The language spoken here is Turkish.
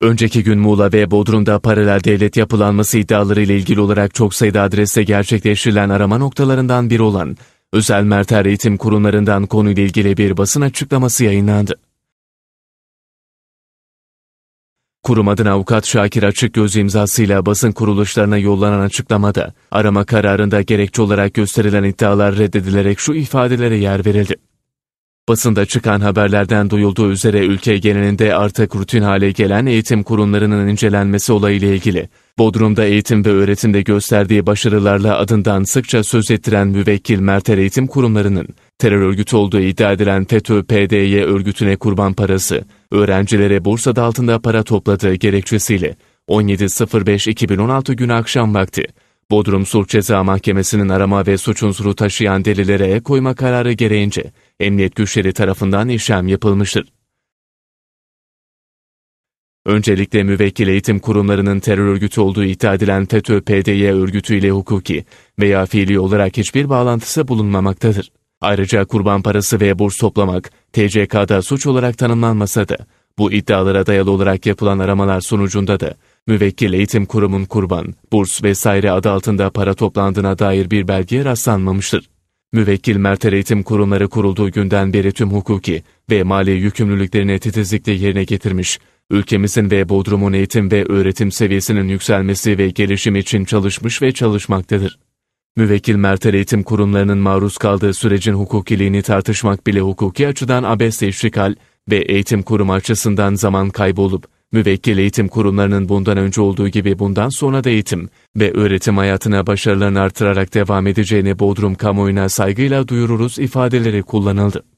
Önceki gün Muğla ve Bodrum'da paralel devlet yapılanması iddiaları ile ilgili olarak çok sayıda adreste gerçekleştirilen arama noktalarından biri olan Özel Merter Eğitim Kurumlarından konuyla ilgili bir basın açıklaması yayınlandı. Kurum adına avukat Şakir Açıkgöz imzasıyla basın kuruluşlarına yollanan açıklamada arama kararında gerekçe olarak gösterilen iddialar reddedilerek şu ifadelere yer verildi. Basında çıkan haberlerden duyulduğu üzere ülke genelinde artık rutin hale gelen eğitim kurumlarının incelenmesi olayıyla ilgili, Bodrum'da eğitim ve öğretimde gösterdiği başarılarla adından sıkça söz ettiren müvekkil Mertel Eğitim Kurumlarının, terör örgütü olduğu iddia edilen FETÖ-PDY örgütüne kurban parası, öğrencilere Bursa'da altında para topladığı gerekçesiyle 17.05.2016 günü akşam vakti, Bodrum Sulh Ceza Mahkemesi'nin arama ve suç unsuru taşıyan delilere el koyma kararı gereğince emniyet güçleri tarafından işlem yapılmıştır. Öncelikle müvekkil eğitim kurumlarının terör örgütü olduğu iddia edilen FETÖ-PDY örgütüyle hukuki veya fiili olarak hiçbir bağlantısı bulunmamaktadır. Ayrıca kurban parası ve burs toplamak TCK'da suç olarak tanımlanmasa da bu iddialara dayalı olarak yapılan aramalar sonucunda da Müvekkil Eğitim Kurumu'nun kurban, burs vesaire adı altında para toplandığına dair bir belgeye rastlanmamıştır. Müvekkil Mertel Eğitim Kurumları kurulduğu günden beri tüm hukuki ve mali yükümlülüklerini titizlikle yerine getirmiş, ülkemizin ve Bodrum'un eğitim ve öğretim seviyesinin yükselmesi ve gelişimi için çalışmış ve çalışmaktadır. Müvekkil mertel eğitim kurumlarının maruz kaldığı sürecin hukukiliğini tartışmak bile hukuki açıdan abes teşrikal ve eğitim kurumu açısından zaman kaybolup, müvekkil eğitim kurumlarının bundan önce olduğu gibi bundan sonra da eğitim ve öğretim hayatına başarılarını artırarak devam edeceğini Bodrum kamuoyuna saygıyla duyururuz ifadeleri kullanıldı.